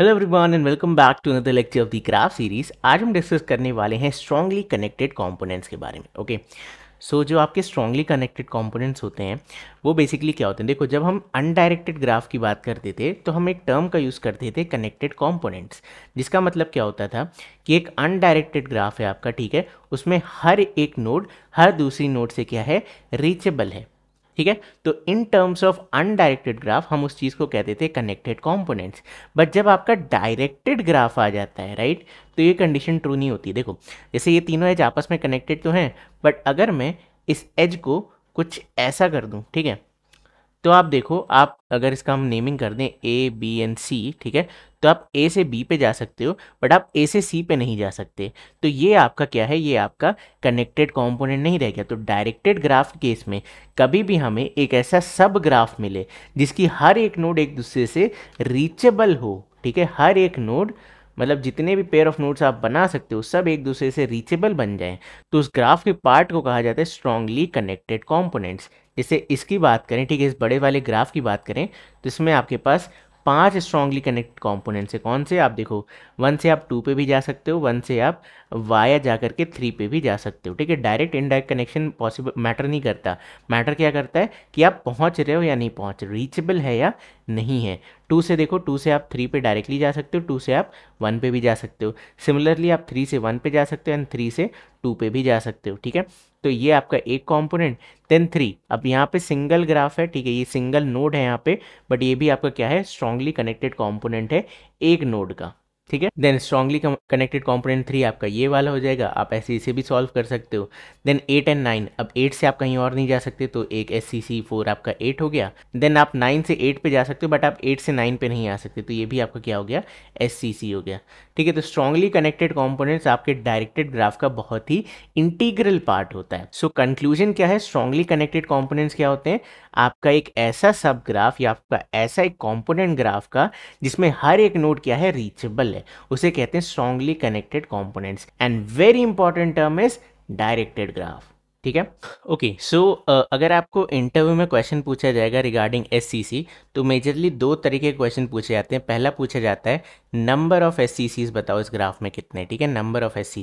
Hello everyone and welcome back to another lecture of the graph series आज हम discuss करने वाले हैं स्ट्रांगली कनेक्टेड कंपोनेंट्स के बारे में ओके सो जो आपके स्ट्रांगली कनेक्टेड कंपोनेंट्स होते हैं वो बेसिकली क्या होते हैं देखो जब हम अनडायरेक्टेड ग्राफ की बात करते थे तो हम एक टर्म का यूज़ करते थे कनेक्टेड कॉम्पोनेंट्स जिसका मतलब क्या होता था कि एक अनडायरेक्टेड ग्राफ है आपका ठीक है उसमें हर एक नोड हर दूसरी नोड से क्या है रीचेबल है ठीक है तो in terms of undirected graph हम उस चीज़ को कहते थे कनेक्टेड कॉम्पोनेंट्स बट जब आपका डायरेक्टेड ग्राफ आ जाता है राइट तो ये कंडीशन ट्रू नहीं होती देखो जैसे ये तीनों एज आपस में कनेक्टेड तो हैं बट अगर मैं इस एज को कुछ ऐसा कर दूँ ठीक है तो आप देखो आप अगर इसका हम नेमिंग कर दें ए बी एंड सी ठीक है तो आप ए से बी पे जा सकते हो बट आप ए से सी पे नहीं जा सकते तो ये आपका क्या है ये आपका कनेक्टेड कंपोनेंट नहीं रह गया तो डायरेक्टेड ग्राफ केस में कभी भी हमें एक ऐसा सब ग्राफ मिले जिसकी हर एक नोड एक दूसरे से रीचेबल हो ठीक है हर एक नोड मतलब जितने भी पेयर ऑफ नोट्स आप बना सकते हो सब एक दूसरे से रीचेबल बन जाएं तो उस ग्राफ के पार्ट को कहा जाता है स्ट्रांगली कनेक्टेड कॉम्पोनेंट्स जैसे इसकी बात करें ठीक है इस बड़े वाले ग्राफ की बात करें तो इसमें आपके पास पांच स्ट्रांगली कनेक्ट कॉम्पोनेंट्स हैं कौन से आप देखो वन से आप टू पे भी जा सकते हो वन से आप वाया जा करके थ्री पे भी जा सकते हो ठीक है direct indirect connection possible matter नहीं करता मैटर क्या करता है कि आप पहुंच रहे हो या नहीं पहुंच रहे रीचेबल है या नहीं है टू से देखो टू से आप थ्री पे डायरेक्टली जा सकते हो टू से आप वन पे भी जा सकते हो सिमिलरली आप थ्री से वन पे जा सकते हो एंड थ्री से टू पे भी जा सकते हो ठीक है तो ये आपका एक कॉम्पोनेंट देन थ्री अब यहाँ पे सिंगल ग्राफ है ठीक है ये सिंगल नोड है यहाँ पे बट ये भी आपका क्या है स्ट्रांगली कनेक्टेड कॉम्पोनेंट है एक नोड का ठीक है then strongly connected component three आपका ये वाला हो जाएगा आप ऐसे इसे भी सॉल्व कर सकते हो देन एट एंड नाइन अब एट से आप कहीं और नहीं जा सकते तो एक एस सी सी फोर आपका एट हो गया देन आप नाइन से एट पे जा सकते हो बट आप एट से नाइन पे नहीं आ सकते तो ये भी आपका क्या हो गया एस सी सी हो गया ठीक है तो स्ट्रांगली कनेक्टेड कॉम्पोनेंट्स आपके डायरेक्टेड ग्राफ का बहुत ही इंटीग्रल पार्ट होता है सो so, कंक्लूजन क्या है स्ट्रांगली कनेक्टेड कॉम्पोनेंट्स क्या होते हैं आपका एक ऐसा सब ग्राफ या आपका ऐसा एक कॉम्पोनेंट ग्राफ का जिसमें हर एक नोट क्या है रीचेबल है है उसे कहते हैं strongly connected components and very important term is directed graph ठीक है ओके सो uh, अगर आपको इंटरव्यू में क्वेश्चन पूछा जाएगा रिगार्डिंग एस तो मेजरली दो तरीके के क्वेश्चन पूछे जाते हैं पहला पूछा जाता है नंबर ऑफ एस बताओ इस ग्राफ में कितने ठीक है नंबर ऑफ एस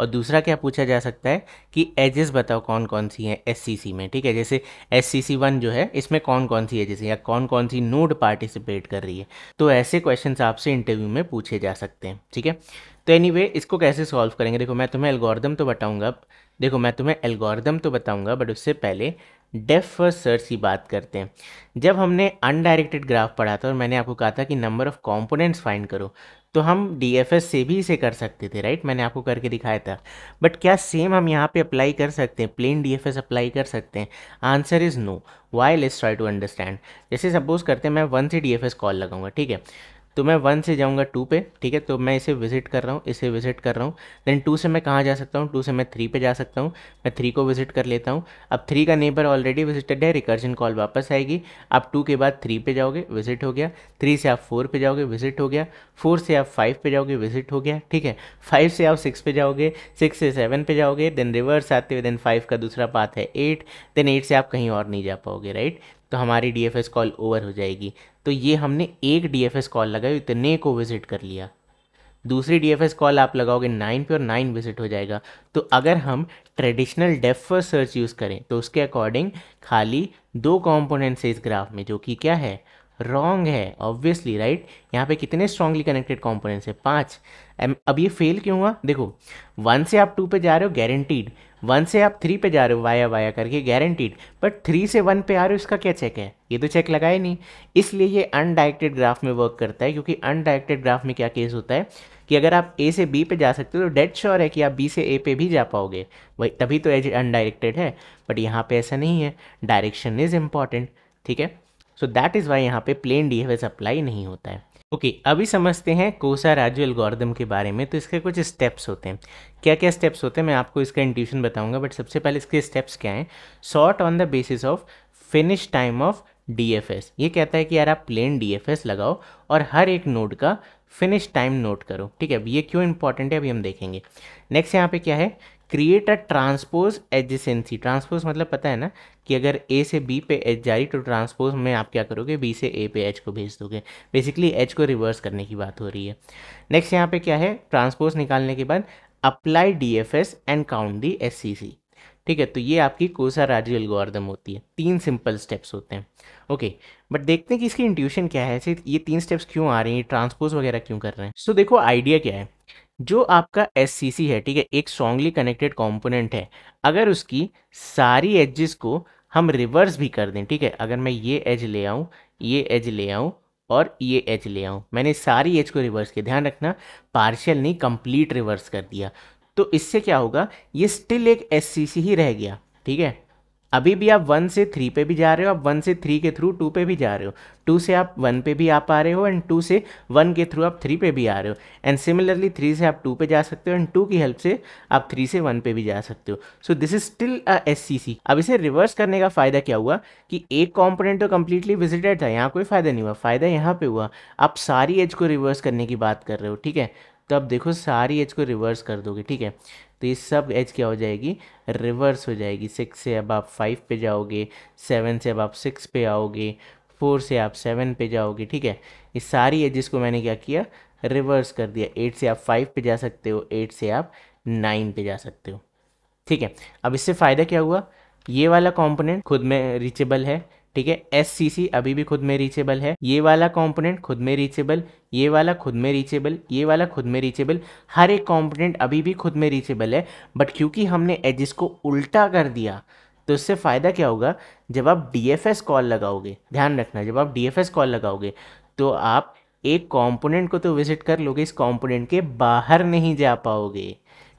और दूसरा क्या पूछा जा सकता है कि एजेस बताओ कौन कौन सी हैं एस में ठीक है जैसे एस सी जो है इसमें कौन कौन सी एजेस या कौन कौन सी नोड पार्टिसिपेट कर रही है तो ऐसे क्वेश्चन आपसे इंटरव्यू में पूछे जा सकते हैं ठीक है तो एनी anyway, इसको कैसे सॉल्व करेंगे देखो मैं तुम्हें एल्गोरिदम तो बताऊंगा देखो मैं तुम्हें एल्गोरिदम तो बताऊंगा बट उससे पहले डेफ फर्स्ट सर्च की बात करते हैं जब हमने अनडायरेक्टेड ग्राफ पढ़ा था और मैंने आपको कहा था कि नंबर ऑफ़ कॉम्पोनेंट्स फाइंड करो तो हम डी से भी इसे कर सकते थे राइट मैंने आपको करके दिखाया था बट क्या सेम हम यहाँ पे अप्लाई कर सकते हैं प्लेन डी अप्लाई कर सकते हैं answer is no why let's try to understand जैसे सपोज करते हैं मैं वन से डी कॉल लगाऊंगा ठीक है तो मैं वन से जाऊँगा टू पे ठीक है तो मैं इसे विज़िट कर रहा हूँ इसे विज़िट कर रहा हूँ देन टू से मैं कहाँ जा सकता हूँ टू से मैं थ्री पे जा सकता हूँ मैं थ्री को विज़िट कर लेता हूँ अब थ्री का नेबर ऑलरेडी विजिटेड है रिकर्जन कॉल वापस आएगी आप टू के बाद थ्री पे जाओगे विजिट हो गया थ्री से आप फोर पे जाओगे विजिट हो गया फोर से आप फाइव पे जाओगे विजिट हो गया ठीक है फाइव से आप सिक्स पे जाओगे सिक्स से सेवन पे जाओगे देन रिवर्स आते हुए देन फाइव का दूसरा पाथ है एट देन एट से आप कहीं और नहीं जा पाओगे राइट तो हमारी डी कॉल ओवर हो जाएगी तो ये हमने एक डी कॉल लगाई इतने को विज़िट कर लिया दूसरी डी कॉल आप लगाओगे नाइन पे और नाइन विजिट हो जाएगा तो अगर हम ट्रेडिशनल डेफ सर्च यूज़ करें तो उसके अकॉर्डिंग खाली दो कॉम्पोनेंट्स है इस ग्राफ में जो कि क्या है रॉन्ग है ऑब्वियसली राइट right? यहाँ पे कितने स्ट्रांगली कनेक्टेड कॉम्पोनेंट्स हैं पाँच अब ये फेल क्यों हुआ देखो वन से आप टू पे जा रहे हो गारंटीड वन से आप थ्री पे जा रहे हो वाया वाया करके गारंटीड बट थ्री से वन पे आ रहे हो इसका क्या चेक है ये तो चेक लगाए नहीं इसलिए ये अनडायरेक्टेड ग्राफ में वर्क करता है क्योंकि अनडायरेक्टेड ग्राफ में क्या केस होता है कि अगर आप ए से बी पे जा सकते हो तो डेड श्योर है कि आप बी से ए पे भी जा पाओगे वही तभी तो एज अनडायरेक्टेड है बट यहाँ पे ऐसा नहीं है डायरेक्शन इज़ इम्पॉर्टेंट ठीक है सो दैट इज़ वाई यहाँ पे plain D F S apply नहीं होता है ओके okay, अभी समझते हैं कोसा राजू एल्गोरिदम के बारे में तो इसके कुछ स्टेप्स होते हैं क्या क्या स्टेप्स होते हैं मैं आपको इसका इंट्यूशन बताऊंगा बट सबसे पहले इसके स्टेप्स क्या हैं sort on the basis of finish time of the ये कहता है कि यार आप प्लेन डी लगाओ और हर एक नोड का फिनिश टाइम नोट करो ठीक है अब ये क्यों इंपॉर्टेंट है अभी हम देखेंगे नेक्स्ट यहाँ पे क्या है create a transpose adjacency transpose मतलब पता है ना कि अगर ए से बी पे एच जा रही तो ट्रांसपोज में आप क्या करोगे बी से ए पे एच को भेज दोगे बेसिकली एच को रिवर्स करने की बात हो रही है नेक्स्ट यहाँ पे क्या है ट्रांसपोज निकालने के बाद apply D F S and count the S C C ठीक है तो ये आपकी कोसा राजी एल्गोरिदम होती है तीन सिंपल स्टेप्स होते हैं ओके बट देखते हैं कि इसकी इंट्यूशन क्या है ऐसे ये तीन स्टेप्स क्यों आ रही हैं ट्रांसपोज वगैरह क्यों कर रहे हैं सो so, देखो आइडिया क्या है जो आपका एस है ठीक है एक स्ट्रॉन्गली कनेक्टेड कॉम्पोनेंट है अगर उसकी सारी एजेस को हम रिवर्स भी कर दें ठीक है अगर मैं ये एज ले आऊँ ये एज ले आऊँ और ये एज ले आऊँ मैंने सारी एज को रिवर्स किया ध्यान रखना पार्शियल नहीं कंप्लीट रिवर्स कर दिया तो इससे क्या होगा ये स्टिल एक एस ही रह गया ठीक है अभी भी आप वन से थ्री पे भी जा रहे हो आप वन से थ्री के थ्रू टू पे भी जा रहे हो टू से आप वन पे भी आ पा रहे हो एंड टू से वन के थ्रू आप थ्री पे भी आ रहे हो एंड सिमिलरली थ्री से आप टू पे जा सकते हो एंड टू की हेल्प से आप थ्री से वन पे भी जा सकते हो so this is still a S अब इसे रिवर्स करने का फ़ायदा क्या हुआ कि एक कॉम्पोनेंट तो कम्प्लीटली विजिटेड था यहाँ कोई फ़ायदा नहीं हुआ फ़ायदा यहाँ पर हुआ आप सारी एज को रिवर्स करने की बात कर रहे हो ठीक है तो आप देखो सारी एज को रिवर्स कर दोगे ठीक है तो ये सब एज क्या हो जाएगी रिवर्स हो जाएगी सिक्स से अब आप फाइव पे जाओगे सेवन से अब आप सिक्स पे आओगे फोर से आप सेवन पे जाओगे ठीक है ये सारी एजेस को मैंने क्या किया रिवर्स कर दिया एट से आप फाइव पे जा सकते हो एट से आप नाइन पे जा सकते हो ठीक है अब इससे फ़ायदा क्या हुआ ये वाला कंपोनेंट खुद में रीचेबल है ठीक है एस अभी भी खुद में रीचेबल है ये वाला कॉम्पोनेंट खुद में रीचेबल ये वाला खुद में रीचेबल ये वाला खुद में रीचेबल हर एक कॉम्पोनेंट अभी भी खुद में रीचेबल है बट क्योंकि हमने एजिस को उल्टा कर दिया तो इससे फ़ायदा क्या होगा जब आप डी कॉल लगाओगे ध्यान रखना जब आप डी कॉल लगाओगे तो आप एक कॉम्पोनेंट को तो विजिट कर लोगे इस कॉम्पोनेंट के बाहर नहीं जा पाओगे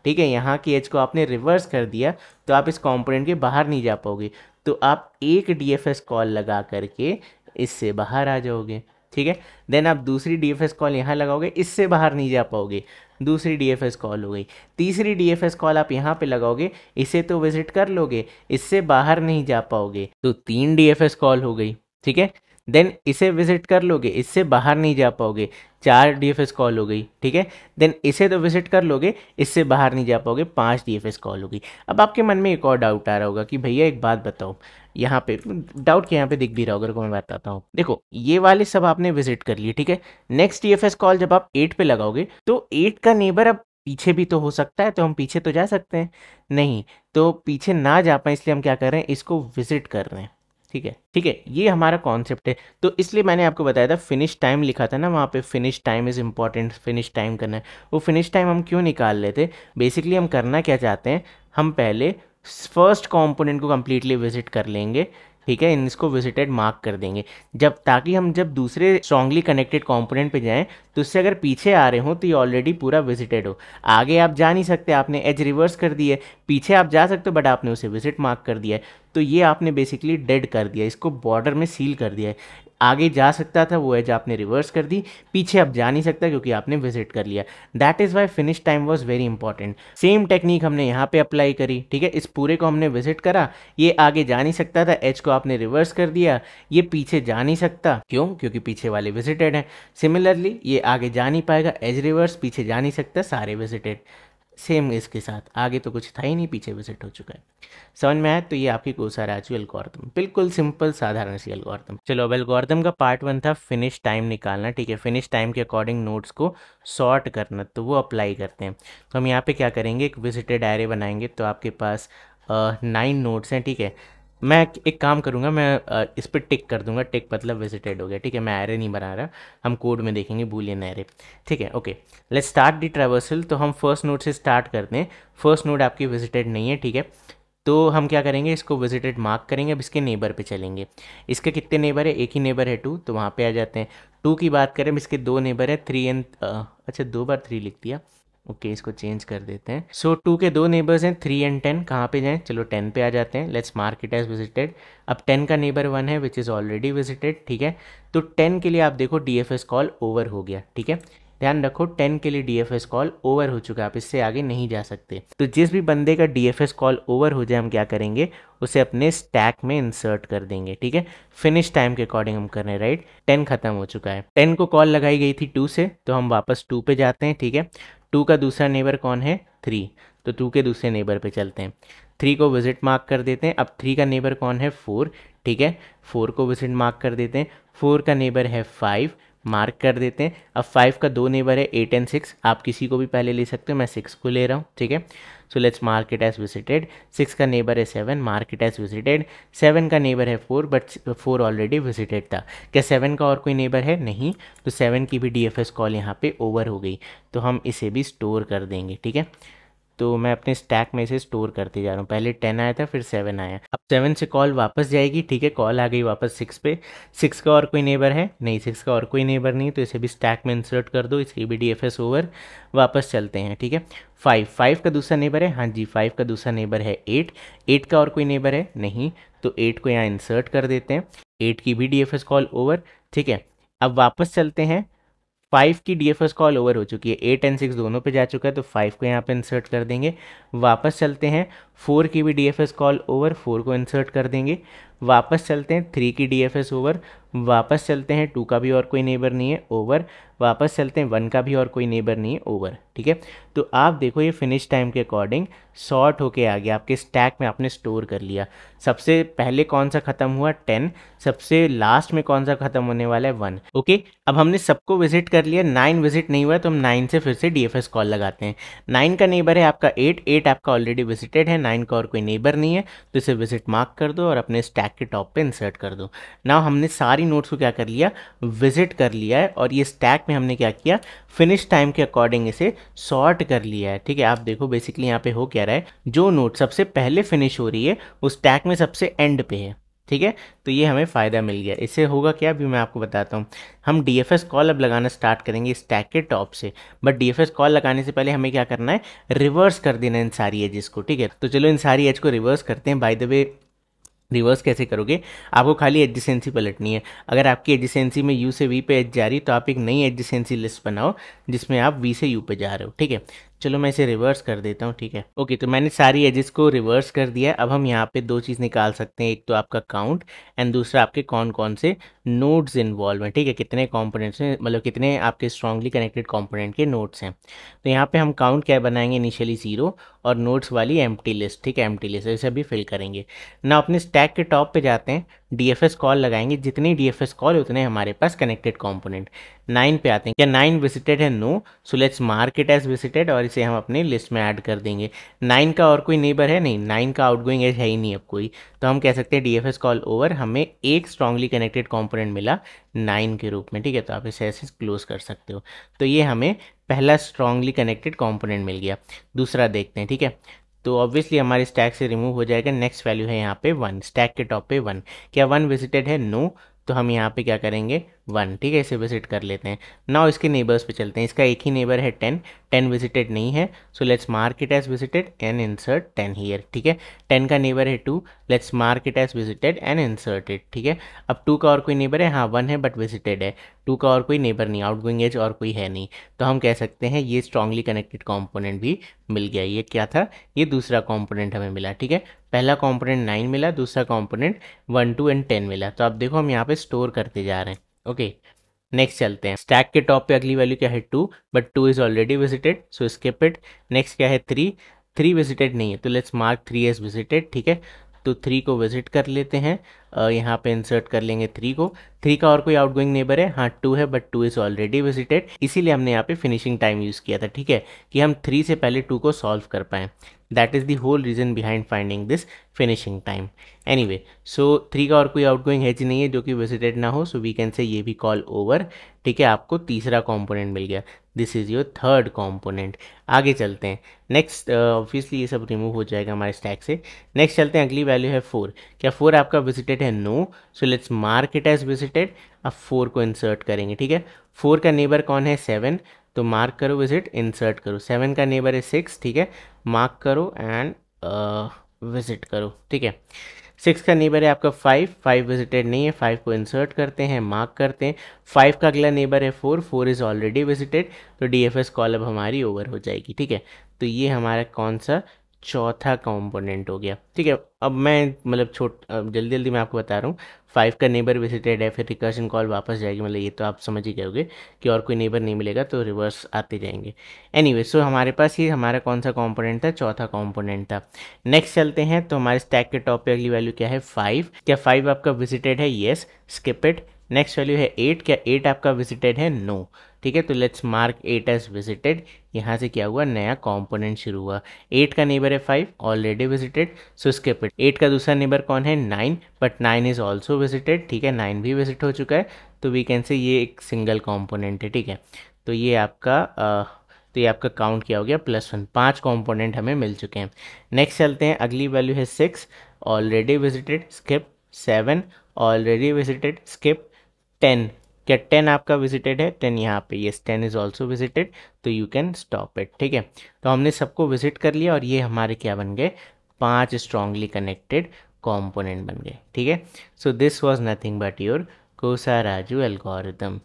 ठीक है यहाँ की एज को आपने रिवर्स कर दिया तो आप इस कॉम्पोनेंट के बाहर नहीं जा पाओगे तो आप एक एस कॉल लगा करके इससे बाहर आ जाओगे ठीक है देन आप दूसरी एस कॉल यहाँ लगाओगे इससे बाहर नहीं जा पाओगे दूसरी एस कॉल हो गई तीसरी एस कॉल आप यहाँ पे लगाओगे इसे तो विजिट कर लोगे इससे बाहर नहीं जा पाओगे तो तीन एस कॉल हो गई ठीक है देन इसे विजिट कर लोगे इससे बाहर नहीं जा पाओगे चार डी एफ एस कॉल हो गई ठीक है देन इसे तो विजिट कर लोगे इससे बाहर नहीं जा पाओगे पांच डी एफ एस कॉल हो गई अब आपके मन में एक और डाउट आ रहा होगा कि भैया एक बात बताओ यहाँ पे डाउट के यहाँ पे दिख भी रहा होगा को मैं बताता हूँ देखो ये वाले सब आपने विजिट कर लिए ठीक है next D F S call जब आप एट पे लगाओगे तो एट का नेबर अब पीछे भी तो हो सकता है तो हम पीछे तो जा सकते हैं नहीं तो पीछे ना जा पाए इसलिए हम क्या कर रहे हैं इसको विजिट कर रहे हैं ठीक है ठीक है ये हमारा कॉन्सेप्ट है तो इसलिए मैंने आपको बताया था फिनिश टाइम लिखा था ना वहाँ पे finish time is important finish time करना है वो फिनिश टाइम हम क्यों निकाल लेते बेसिकली हम करना क्या चाहते हैं हम पहले फर्स्ट कॉम्पोनेंट को कम्प्लीटली विजिट कर लेंगे ठीक है इसको विजिटेड मार्क कर देंगे जब ताकि हम जब दूसरे स्ट्रांगली कनेक्टेड कॉम्पोनेंट पे जाएं तो उससे अगर पीछे आ रहे हो तो ये ऑलरेडी पूरा विजिटेड हो आगे आप जा नहीं सकते आपने एज रिवर्स कर दिए है पीछे आप जा सकते हो बट आपने उसे विजिट मार्क कर दिया है तो ये आपने बेसिकली डेड कर दिया इसको बॉर्डर में सील कर दिया है आगे जा सकता था वो एज आपने रिवर्स कर दी पीछे आप जा नहीं सकता क्योंकि आपने विजिट कर लिया that is why finish time was very important same technique हमने यहाँ पे अप्लाई करी ठीक है इस पूरे को हमने विजिट करा ये आगे जा नहीं सकता था एज को आपने रिवर्स कर दिया ये पीछे जा नहीं सकता क्यों क्योंकि पीछे वाले विजिटेड हैं सिमिलरली ये आगे जा नहीं पाएगा एज रिवर्स पीछे जा नहीं सकता सारे विजिटेड सेम इसके साथ आगे तो कुछ था ही नहीं पीछे विजिट हो चुका है समझ में आए तो ये आपकी कोसा राजू एल्गोर्थम बिल्कुल सिंपल साधारण सी एल्गोर्थम चलो अब एल्गोर्थम का पार्ट वन था फिनिश टाइम निकालना ठीक है फिनिश टाइम के अकॉर्डिंग नोट्स को सॉर्ट करना तो वो अप्लाई करते हैं तो हम यहाँ पे क्या करेंगे एक विजिटेड डायरे बनाएंगे तो आपके पास नाइन नोट्स हैं ठीक है मैं एक काम करूँगा मैं इस पर टिक कर दूंगा टिक मतलब विजिटेड हो गया ठीक है मैं एरे नहीं बना रहा हम कोड में देखेंगे बूलियन एरे ठीक है okay let start the traversal तो हम फर्स्ट नोड से स्टार्ट करते हैं फर्स्ट नोड आपकी विजिटेड नहीं है ठीक है तो हम क्या करेंगे इसको विजिटेड मार्क करेंगे अब इसके नेबर पर चलेंगे इसके कितने नेबर है एक ही नेबर है टू तो वहाँ पर आ जाते हैं टू की बात करें इसके दो नेबर है थ्री एंड अच्छा दो बार थ्री लिख दिया ओके okay, इसको चेंज कर देते हैं सो so, टू के दो नेबर्स हैं थ्री एंड टेन कहाँ पे जाएं चलो टेन पे आ जाते हैं let's mark it as visited अब टेन का नेबर वन है विच इज़ ऑलरेडी विजिटेड ठीक है तो टेन के लिए आप देखो D F S call over हो गया ठीक है ध्यान रखो टेन के लिए D F S call over हो चुका है आप इससे आगे नहीं जा सकते तो जिस भी बंदे का D F S call over हो जाए हम क्या करेंगे उसे अपने स्टैक में इंसर्ट कर देंगे ठीक है फिनिश टाइम के अकॉर्डिंग हम कर रहे हैं राइट टेन खत्म हो चुका है टेन को कॉल लगाई गई थी टू से तो हम वापस टू पे जाते हैं ठीक है टू का दूसरा नेबर कौन है थ्री तो टू के दूसरे नेबर पे चलते हैं थ्री को विजिट मार्क कर देते हैं अब थ्री का नेबर कौन है फोर ठीक है फोर को विजिट मार्क कर देते हैं फोर का नेबर है फाइव मार्क कर देते हैं अब फाइव का दो नेबर है एट एंड सिक्स आप किसी को भी पहले ले सकते हो मैं सिक्स को ले रहा हूँ ठीक है so let's mark it as visited six का नेबर है seven mark it as visited seven का नेबर है four but four already visited था क्या सेवन का और कोई नेबर है नहीं तो सेवन की भी डी कॉल यहाँ पर ओवर हो गई तो हम इसे भी स्टोर कर देंगे ठीक है तो मैं अपने स्टैक में इसे स्टोर करते जा रहा हूँ पहले टेन आया था फिर सेवन आया अब सेवन से कॉल वापस जाएगी ठीक है कॉल आ गई वापस सिक्स पे सिक्स का और कोई नेबर है नहीं सिक्स का और कोई नेबर नहीं तो इसे भी स्टैक में इंसर्ट कर दो इसकी भी डी ओवर वापस चलते हैं ठीक है फाइव फाइव का दूसरा नेबर है हाँ जी फाइव का दूसरा नेबर है एट एट का और कोई नेबर है नहीं तो एट को यहाँ इंसर्ट कर देते हैं एट की भी डी कॉल ओवर ठीक है अब वापस चलते हैं फाइव की D F S call over हो चुकी है एट एंड सिक्स दोनों पे जा चुका है तो फाइव को यहाँ पे इंसर्ट कर देंगे वापस चलते हैं फोर की भी D F S call over four को इंसर्ट कर देंगे वापस चलते हैं थ्री की डी ओवर वापस चलते हैं टू का भी और कोई नेबर नहीं है ओवर वापस चलते हैं वन का भी और कोई नेबर नहीं है ओवर ठीक है तो आप देखो ये फिनिश टाइम के अकॉर्डिंग शॉर्ट होके आ गया आपके स्टैक में आपने स्टोर कर लिया सबसे पहले कौन सा ख़त्म हुआ टेन सबसे लास्ट में कौन सा ख़त्म होने वाला है वन ओके अब हमने सबको विजिट कर लिया नाइन विजिट नहीं हुआ तो हम नाइन से फिर से डी कॉल लगाते हैं नाइन का नेबर है आपका एट एट आपका ऑलरेडी विजिटेड है नाइन का और कोई नेबर नहीं है तो इसे विजिट मार्क कर दो और अपने स्टैक स्टैक के टॉप पे इंसर्ट कर दो ना हमने सारी नोट्स को क्या कर लिया विजिट कर लिया है और ये स्टैक में हमने क्या किया फिनिश टाइम के अकॉर्डिंग इसे सॉर्ट कर लिया है ठीक है आप देखो बेसिकली यहाँ पे हो क्या रहा है जो नोट सबसे पहले फिनिश हो रही है उस स्टैक में सबसे एंड पे है ठीक है तो ये हमें फ़ायदा मिल गया इससे होगा क्या अभी मैं आपको बताता हूँ हम डी एफ एस कॉल अब लगाना स्टार्ट करेंगे इस स्टैक के टॉप से but D F S call लगाने से पहले हमें क्या करना है रिवर्स कर देना इन सारी एजेस को ठीक है तो चलो इन सारी एज को रिवर्स करते हैं बाय द वे रिवर्स कैसे करोगे आपको खाली एडजिसेंसी पलटनी है अगर आपकी एडजिसेंसी में यू से वी पे एच जा रही तो आप एक नई एडजिसेंसी लिस्ट बनाओ जिसमें आप वी से यू पे जा रहे हो ठीक है चलो मैं इसे रिवर्स कर देता हूँ ठीक है ओके तो मैंने सारी एजेस को रिवर्स कर दिया अब हम यहाँ पे दो चीज़ निकाल सकते हैं एक तो आपका काउंट एंड दूसरा आपके कौन कौन से नोड्स इन्वॉल्व हैं ठीक है कितने कॉम्पोनेंट्स हैं मतलब कितने आपके स्ट्रांगली कनेक्टेड कॉम्पोनेंट के नोट्स हैं तो यहाँ पर हम काउंट क्या बनाएंगे इनिशियली ज़ीरो और नोट्स वाली एम लिस्ट ठीक है एम लिस्ट इसे भी फिल करेंगे ना अपने स्टैक के टॉप पर जाते हैं डीएफएस कॉल लगाएंगे जितनी डीएफएस कॉल उतने हमारे पास कनेक्टेड कॉम्पोनेंट नाइन पे आते हैं क्या नाइन विजिटेड है no so let's mark it as visited और इसे हम अपने लिस्ट में ऐड कर देंगे नाइन का और कोई नेबर है नहीं नाइन का आउटगोइंग एज है ही नहीं अब कोई तो हम कह सकते हैं डीएफएस कॉल ओवर हमें एक स्ट्रांगली कनेक्टेड कॉम्पोनेंट मिला नाइन के रूप में ठीक है तो आप इसे ऐसे क्लोज कर सकते हो तो ये हमें पहला स्ट्रांगली कनेक्टेड कॉम्पोनेंट मिल गया दूसरा देखते हैं ठीक है तो ऑब्वियसली हमारे स्टैक से रिमूव हो जाएगा नेक्स्ट वैल्यू है यहाँ पे वन स्टैक के टॉप पे वन क्या वन विजिटेड है नो no. तो हम यहाँ पे क्या करेंगे वन ठीक है इसे विजिट कर लेते हैं ना इसके नेबर्स पे चलते हैं इसका एक ही नेबर है टेन टेन विजिटेड नहीं है so let's mark it as visited and insert ten here ठीक है टेन का नेबर है two let's mark it as visited and inserted ठीक है अब टू का और कोई नेबर है हाँ वन है बट विजिटेड है टू का और कोई नेबर नहीं आउट गोइंग एज और कोई है नहीं तो हम कह सकते हैं ये स्ट्रांगली कनेक्टेड कॉम्पोनेंट भी मिल गया ये क्या था ये दूसरा कॉम्पोनेंट हमें मिला ठीक है पहला कॉम्पोनेंट नाइन मिला दूसरा component one two and ten मिला तो अब देखो हम यहाँ पर स्टोर करते जा रहे हैं ओके नेक्स्ट चलते हैं स्टैक के टॉप पे अगली वैल्यू क्या है two but two is already visited so skip it next क्या है थ्री थ्री विजिटेड नहीं है तो let's mark three as visited ठीक है तो थ्री को विजिट कर लेते हैं यहाँ पे इंसर्ट कर लेंगे थ्री को थ्री का और कोई आउटगोइंग नेबर है हाँ टू है but two is already visited इसीलिए हमने यहाँ पे फिनिशिंग टाइम यूज़ किया था ठीक है कि हम थ्री से पहले टू को सॉल्व कर पाएं that is the whole reason behind finding this finishing time anyway so three का और कोई आउट गोइंग हेज नहीं है जो कि विजिटेड ना हो सो वी कैन से ये भी कॉल ओवर ठीक है आपको तीसरा कॉम्पोनेंट मिल गया this is your third component आगे चलते हैं नेक्स्ट ऑब्वियसली uh, ये सब रिमूव हो जाएगा हमारे स्टैक से नेक्स्ट चलते हैं अगली वैल्यू है फोर क्या फोर आपका विजिटेड है no so let's mark it as visited अब फोर को इंसर्ट करेंगे ठीक है फोर का नेबर कौन है सेवन तो मार्क करो विजिट इंसर्ट करो सेवन का नेबर है सिक्स ठीक है मार्क करो एंड विजिट uh, करो ठीक है सिक्स का नेबर है आपका फाइव फाइव विजिटेड नहीं है फाइव को इंसर्ट करते हैं मार्क करते हैं फाइव का अगला नेबर है four four is already visited तो डी एफ एस कॉल अब हमारी ओवर हो जाएगी ठीक है तो ये हमारा कौन सा चौथा कंपोनेंट हो गया ठीक है अब मैं मतलब छोट जल्दी जल्दी मैं आपको बता रहा हूँ फाइव का नेबर विजिटेड है फिर रिकर्शन कॉल वापस जाएगी मतलब ये तो आप समझ ही गए कि और कोई नेबर नहीं मिलेगा तो रिवर्स आते जाएंगे एनी anyway, सो so हमारे पास ये हमारा कौन सा कॉम्पोनेंट था चौथा कॉम्पोनेंट था नेक्स्ट चलते हैं तो हमारे स्टैक के टॉप पर अगली वैल्यू क्या है फाइव क्या फाइव आपका विजिटेड है येस स्किपेड नेक्स्ट वैल्यू है एट क्या एट आपका विजिटेड है नो ठीक है तो let's mark eight as visited यहाँ से क्या हुआ नया कॉम्पोनेंट शुरू हुआ एट का नेबर है five already visited so skip it eight का दूसरा नेबर कौन है nine but nine is also visited ठीक है नाइन भी विजिट हो चुका है तो वी कैन से ये एक सिंगल कॉम्पोनेंट है ठीक है तो ये आपका आ, तो ये आपका काउंट क्या हो गया प्लस वन पाँच कॉम्पोनेंट हमें मिल चुके हैं नेक्स्ट चलते हैं अगली वैल्यू है six already visited skip seven already visited skip ten क्या टेन आपका विजिटेड है टेन यहाँ पे ये टेन इज़ ऑल्सो विजिटेड तो यू कैन स्टॉप इट ठीक है तो हमने सबको विजिट कर लिया और ये हमारे क्या बन गए पांच स्ट्रांगली कनेक्टेड कॉम्पोनेंट बन गए ठीक है so this was nothing but your Kosaraju algorithm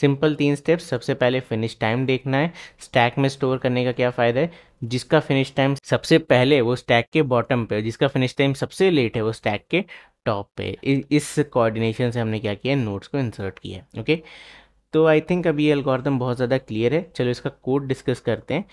simple तीन स्टेप्स सबसे पहले फिनिश टाइम देखना है स्टैक में स्टोर करने का क्या फ़ायदा है जिसका फिनिश टाइम सबसे पहले वो स्टैक के बॉटम पे जिसका फिनिश टाइम सबसे लेट है वो स्टैक के टॉप पे इस कोऑर्डिनेशन से हमने क्या किया नोट्स को इंसर्ट किया ओके तो आई थिंक अभी ये एल्गोरिदम बहुत ज़्यादा क्लियर है चलो इसका कोड डिस्कस करते हैं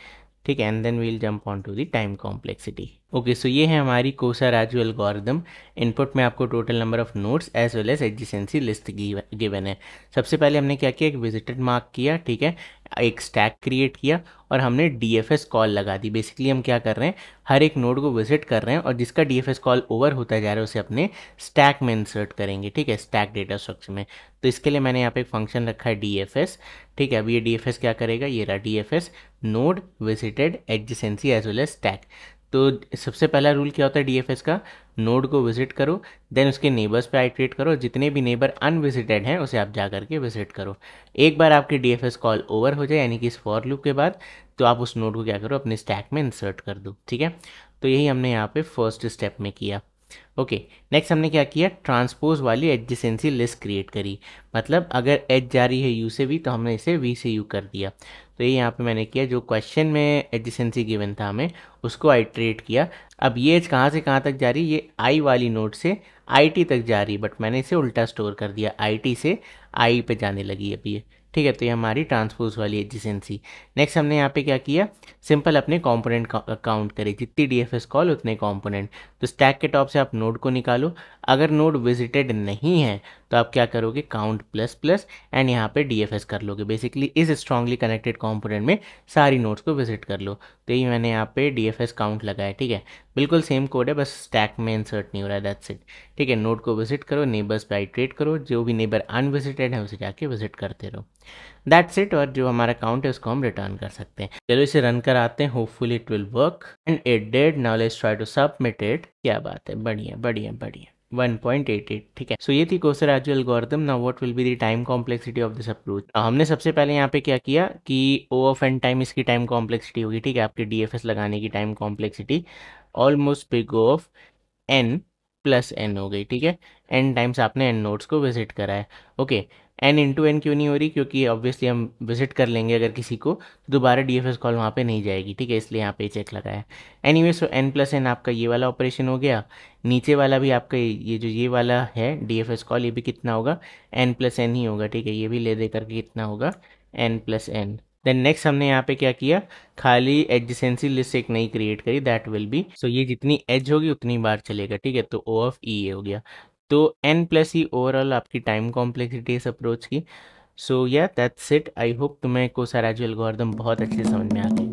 ठीक है and then we'll jump on to the time complexity okay so ये है हमारी कोसा राजू एल्गोरिदम इनपुट में आपको total number of nodes as well as adjacency list given है सबसे पहले हमने क्या किया एक विजिटेड मार्क किया ठीक है एक स्टैक क्रिएट किया और हमने डी कॉल लगा दी बेसिकली हम क्या कर रहे हैं हर एक नोड को विजिट कर रहे हैं और जिसका डी कॉल ओवर होता जा रहा है उसे अपने स्टैक में इंसर्ट करेंगे ठीक है स्टैक डेटा स्ट्रक्चर में तो इसके लिए मैंने यहाँ पे एक फंक्शन रखा है डी ठीक है अब ये डी क्या करेगा ये रहा the node visited adjacency as well as stack तो सबसे पहला रूल क्या होता है डीएफएस का नोड को विजिट करो देन उसके नेबर्स पे आइट्रेट करो जितने भी नेबर अनविजिटेड हैं उसे आप जा करके विजिट करो एक बार आपके डीएफएस कॉल ओवर हो जाए यानी कि इस फॉर लूप के बाद तो आप उस नोड को क्या करो अपने स्टैक में इंसर्ट कर दो ठीक है तो यही हमने यहाँ पे फर्स्ट स्टेप में किया ओके okay, नेक्स्ट हमने क्या किया ट्रांसपोज वाली एडजेसेंसी लिस्ट क्रिएट करी मतलब अगर एज जारी है यू से वी तो हमने इसे वी से यू कर दिया तो ये यहाँ पे मैंने किया जो क्वेश्चन में एडजेसेंसी गिवन था हमें उसको आइट्रेट किया अब ये एज कहाँ से कहाँ तक जा रही ये आई वाली नोट से आई तक जा रही बट मैंने इसे उल्टा स्टोर कर दिया आई से आई पे जाने लगी अभी ये ठीक है तो ये हमारी ट्रांसपोज वाली एजिसेंसी नेक्स्ट हमने यहाँ पे क्या किया सिंपल अपने कंपोनेंट काउंट करे जितनी डीएफएस कॉल उतने कंपोनेंट तो स्टैक के टॉप से आप नोड को निकालो अगर नोड विजिटेड नहीं है तो आप क्या करोगे काउंट प्लस प्लस एंड यहाँ पे डीएफएस कर लोगे बेसिकली इस स्ट्रांगली कनेक्टेड कॉम्पोनेंट में सारी नोट्स को विजिट कर लो तो ये मैंने यहाँ पे डीएफएस काउंट लगाया ठीक है बिल्कुल सेम कोड है बस स्टैक में इंसर्ट नहीं हो रहा है दैट्स इट ठीक है नोट को विजिट करो नेबर्स पर आइट्रेट करो जो भी नेबर अनविजिटेड है उसे जाके विजिट करते रहो दैट्स इट और जो हमारा काउंट है उसको हम रिटर्न कर सकते हैं चलो इसे रन कर आते हैं hopefully it will work and it dead knowledge try to submit it क्या बात है बढ़िया बढ़िया बढ़िया 1.88 ठीक है सो so, ये थी कोसर एजू गौरतम ना what will be the time complexity of this approach हमने सबसे पहले यहाँ पे क्या किया कि ओ ऑफ एन टाइम इसकी टाइम कॉम्प्लेक्सिटी होगी ठीक है आपके डीएफएस लगाने की time complexity almost big of N plus N हो गई ठीक है एन टाइम्स आपने एन नोट्स को विजिट करा है okay okay, N into N क्यों नहीं हो रही क्योंकि ऑब्वियसली हम विजिट कर लेंगे अगर किसी को तो दोबारा डी एफ एस कॉल वहाँ पे नहीं जाएगी ठीक है इसलिए यहाँ पे चेक लगाया anyway so N plus N आपका ये वाला ऑपरेशन हो गया नीचे वाला भी आपका ये जो ये वाला है डी एफ एस कॉल ये भी कितना होगा एन प्लस एन ही होगा ठीक है ये भी ले दे करके कितना होगा N plus N then next हमने यहाँ पे क्या किया खाली एडजेंसी लिस्ट एक नई क्रिएट करी दैट विल बी सो ये जितनी एज होगी उतनी बार चलेगा ठीक है तो ओ ऑफ ई ए हो गया तो एन प्लस ही ओवरऑल आपकी टाइम कॉम्प्लेक्सिटी इस अप्रोच की सो या दैट्स इट आई होप तुम्हें को कोसाराजू एल्गोरिदम बहुत अच्छे समझ में आ गई